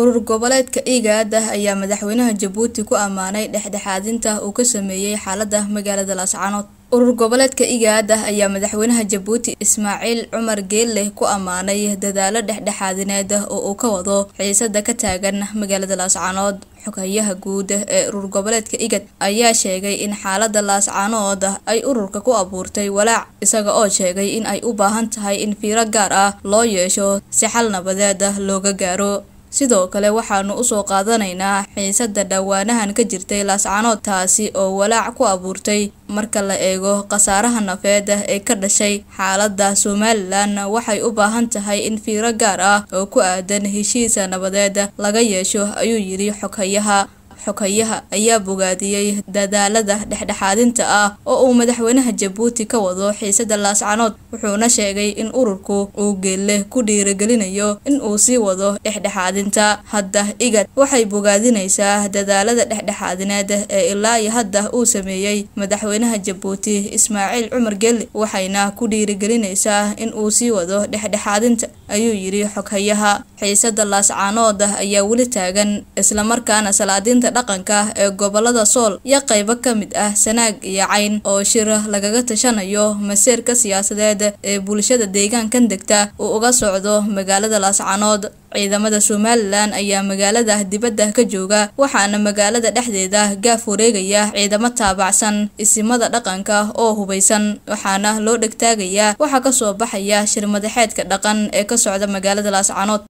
urur goboleedka IGAD ah ayaa madaxweynaha Jabuuti ku ammaanay dhexdhexaadinta uu ka sameeyey xaaladda magaalada Laascanood. urur goboleedka IGAD ah ayaa madaxweynaha Jabuuti Ismaaciil Cumar Geelle ku ammaanay dadaalo dhexdhexaadineed oo uu ka wado xiisada ka taagan magaalada Laascanood. xogeeyaha guud ee urur goboleedka IGAD ayaa sheegay in xaalada Laascanood ay ururka ku abuurtay walaac isaga oo sheegay in ay u baahan tahay in fiiro gaar ah loo yeesho si xal nabadeed looga gaaro sidoo kale waxaanu usoo qaadanaynaa xiisada dhawaanahan ka jirtay laascanood taasi oo walaac ku abuurtay marka la eego khasaaraha nafeed ee ka dhashay xaaladda somalilan waxay u baahan tahay in fiiro gaar ah oo ku aadan heshiisa nabadeed laga yeesho ayuu yidhi xoghayaha xokayaha ayaa bogaadiyey dadaalada dhexdhexaadinta ah oo uu madaxweynaha jabuuti ka wado xiisada laascanood wuxuuna sheegay in ururku uu geelle ku dhiirigelinayo in uu sii wado dhexdhexaadinta hadda igad waxay bogaadinaysaa dadaalada dhexdhexaadineed ee ilaa iyo hadda uu sameeyey madaxweynaha jabuuti ismaaciil cumar geli waxayna ku dhiirigelinaysaa in uu sii wado dhexdhexaadinta ayuu yidhi xoghayaha xiisada laascaanood ah ayaa weli taagan islamarkaana salaadiinta dhaqanka ee gobolada sool iyo qaybo ka mid ah sanaag iyo cayn oo shir lagaga tashanayo maseerka siyaasadeed ee bulshada deegaankan degta uu uga socdo magaalada laascaanood ciidamada somalilan ayaa magaalada dibadda ka jooga waxaana magaalada dhexdeeda gaaf wareegaya ciidamo taabacsan isimada dhaqanka oo hubaysan waxaana loo dhegtaagayaa waxaa kasoo baxaya shir madaxeedka dhaqan ee ka socda magaalada laascanood